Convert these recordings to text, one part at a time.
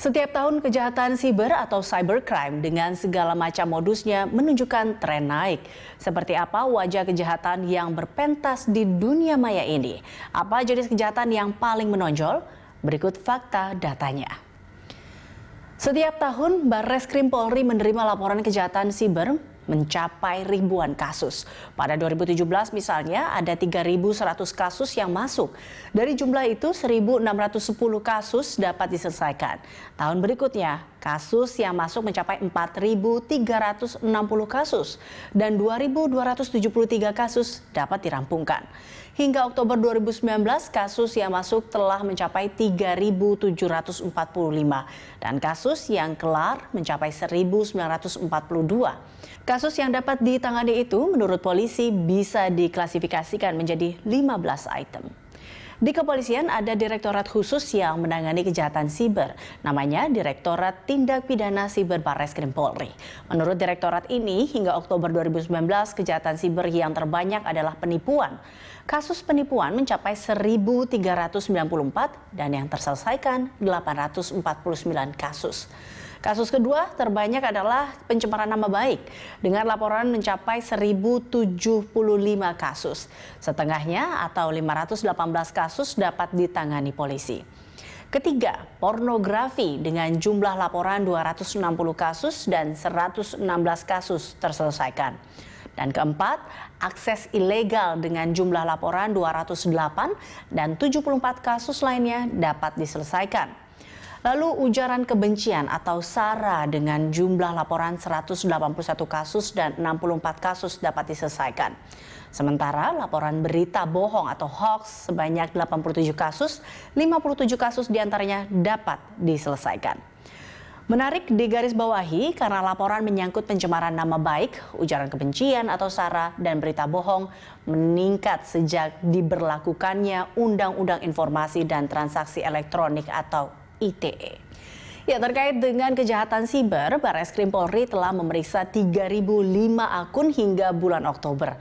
Setiap tahun kejahatan siber atau cybercrime dengan segala macam modusnya menunjukkan tren naik. Seperti apa wajah kejahatan yang berpentas di dunia maya ini? Apa jenis kejahatan yang paling menonjol? Berikut fakta datanya. Setiap tahun, Barreskrim Polri menerima laporan kejahatan siber mencapai ribuan kasus. Pada 2017 misalnya ada 3.100 kasus yang masuk. Dari jumlah itu 1.610 kasus dapat diselesaikan. Tahun berikutnya kasus yang masuk mencapai 4.360 kasus dan 2.273 kasus dapat dirampungkan. Hingga Oktober 2019 kasus yang masuk telah mencapai 3.745 dan kasus yang kelar mencapai 1.942. Kasus yang dapat ditangani itu menurut polisi bisa diklasifikasikan menjadi 15 item. Di kepolisian ada direktorat khusus yang menangani kejahatan siber. Namanya Direktorat Tindak Pidana Siber Barreskrim Polri. Menurut direktorat ini, hingga Oktober 2019 kejahatan siber yang terbanyak adalah penipuan. Kasus penipuan mencapai 1.394 dan yang terselesaikan 849 kasus. Kasus kedua terbanyak adalah pencemaran nama baik dengan laporan mencapai 1075 kasus. Setengahnya atau 518 kasus dapat ditangani polisi. Ketiga, pornografi dengan jumlah laporan 260 kasus dan 116 kasus terselesaikan. Dan keempat, akses ilegal dengan jumlah laporan 208 dan 74 kasus lainnya dapat diselesaikan. Lalu ujaran kebencian atau SARA dengan jumlah laporan 181 kasus dan 64 kasus dapat diselesaikan. Sementara laporan berita bohong atau hoax sebanyak 87 kasus, 57 kasus diantaranya dapat diselesaikan. Menarik di garis bawahi karena laporan menyangkut pencemaran nama baik, ujaran kebencian atau sara dan berita bohong meningkat sejak diberlakukannya Undang-Undang Informasi dan Transaksi Elektronik atau ITE. Ya, terkait dengan kejahatan siber, krim Polri telah memeriksa 3.005 akun hingga bulan Oktober.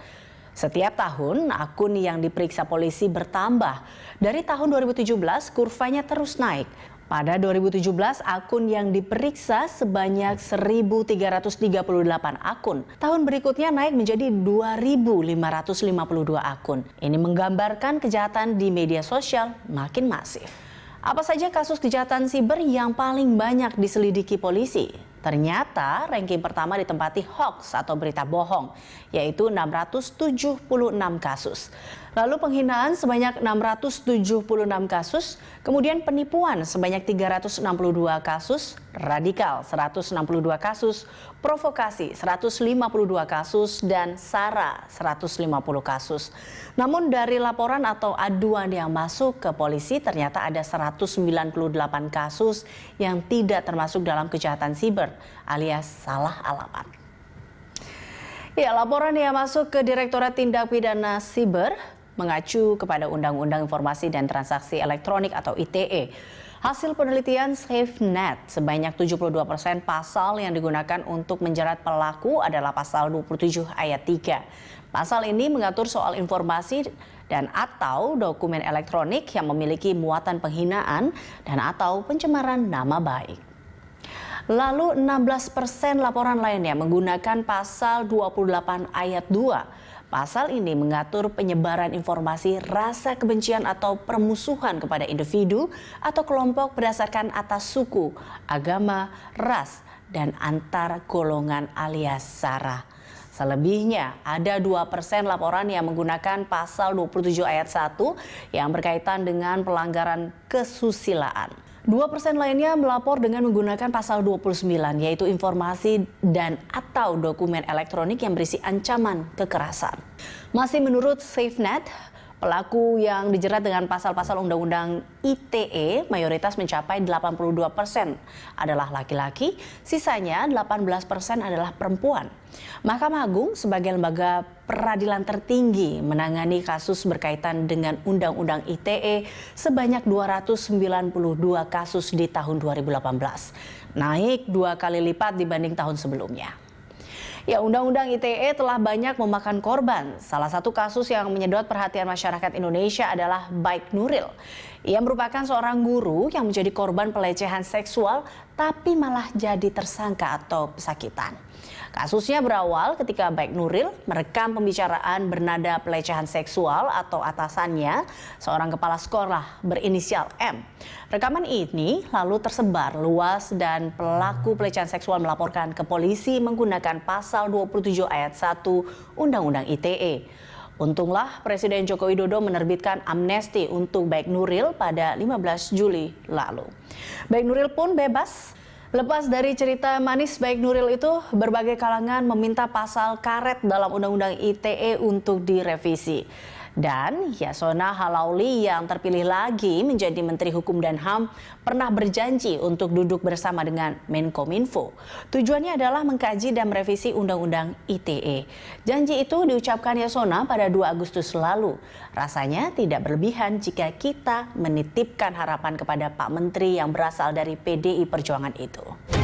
Setiap tahun, akun yang diperiksa polisi bertambah. Dari tahun 2017, kurvanya terus naik. Pada 2017, akun yang diperiksa sebanyak 1.338 akun. Tahun berikutnya naik menjadi 2.552 akun. Ini menggambarkan kejahatan di media sosial makin masif. Apa saja kasus kejahatan siber yang paling banyak diselidiki polisi? Ternyata ranking pertama ditempati hoax atau berita bohong, yaitu 676 kasus. Lalu penghinaan sebanyak 676 kasus, kemudian penipuan sebanyak 362 kasus, radikal 162 kasus, provokasi 152 kasus, dan SARA 150 kasus. Namun dari laporan atau aduan yang masuk ke polisi ternyata ada 198 kasus yang tidak termasuk dalam kejahatan siber alias salah alamat. Ya, laporan yang masuk ke Direktorat Tindak Pidana Siber mengacu kepada Undang-Undang Informasi dan Transaksi Elektronik atau ITE. Hasil penelitian SafeNet, sebanyak 72 persen pasal yang digunakan untuk menjerat pelaku adalah pasal 27 ayat 3. Pasal ini mengatur soal informasi dan atau dokumen elektronik yang memiliki muatan penghinaan dan atau pencemaran nama baik. Lalu 16 persen laporan lainnya menggunakan pasal 28 ayat 2 Pasal ini mengatur penyebaran informasi rasa kebencian atau permusuhan kepada individu atau kelompok berdasarkan atas suku, agama, ras, dan antar golongan alias sara. Selebihnya ada 2% laporan yang menggunakan pasal 27 ayat 1 yang berkaitan dengan pelanggaran kesusilaan. Dua persen lainnya melapor dengan menggunakan pasal 29, yaitu informasi dan atau dokumen elektronik yang berisi ancaman kekerasan. Masih menurut SafeNet, Pelaku yang dijerat dengan pasal-pasal Undang-Undang ITE mayoritas mencapai 82 persen adalah laki-laki, sisanya 18 persen adalah perempuan. Mahkamah Agung sebagai lembaga peradilan tertinggi menangani kasus berkaitan dengan Undang-Undang ITE sebanyak 292 kasus di tahun 2018, naik dua kali lipat dibanding tahun sebelumnya. Ya, Undang-Undang ITE telah banyak memakan korban. Salah satu kasus yang menyedot perhatian masyarakat Indonesia adalah Baik Nuril. Ia merupakan seorang guru yang menjadi korban pelecehan seksual tapi malah jadi tersangka atau pesakitan. Kasusnya berawal ketika Baik Nuril merekam pembicaraan bernada pelecehan seksual atau atasannya seorang kepala sekolah berinisial M. Rekaman ini lalu tersebar luas dan pelaku pelecehan seksual melaporkan ke polisi menggunakan pasal 27 ayat 1 Undang-Undang ITE. Untunglah Presiden Joko Widodo menerbitkan amnesti untuk Baik Nuril pada 15 Juli lalu. Baik Nuril pun bebas Lepas dari cerita manis baik Nuril itu, berbagai kalangan meminta pasal karet dalam Undang-Undang ITE untuk direvisi. Dan Yasona Halauli yang terpilih lagi menjadi Menteri Hukum dan HAM pernah berjanji untuk duduk bersama dengan Menkominfo. Tujuannya adalah mengkaji dan merevisi Undang-Undang ITE. Janji itu diucapkan Yasona pada 2 Agustus lalu. Rasanya tidak berlebihan jika kita menitipkan harapan kepada Pak Menteri yang berasal dari PDI Perjuangan itu.